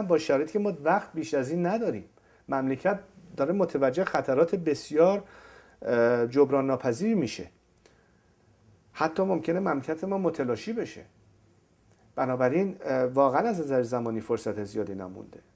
با شرایطی که ما وقت بیش از این نداریم مملکت داره متوجه خطرات بسیار جبران ناپذیر میشه حتی ممکنه مملکت ما متلاشی بشه بنابراین واقعا از نظر زمانی فرصت زیادی نمونده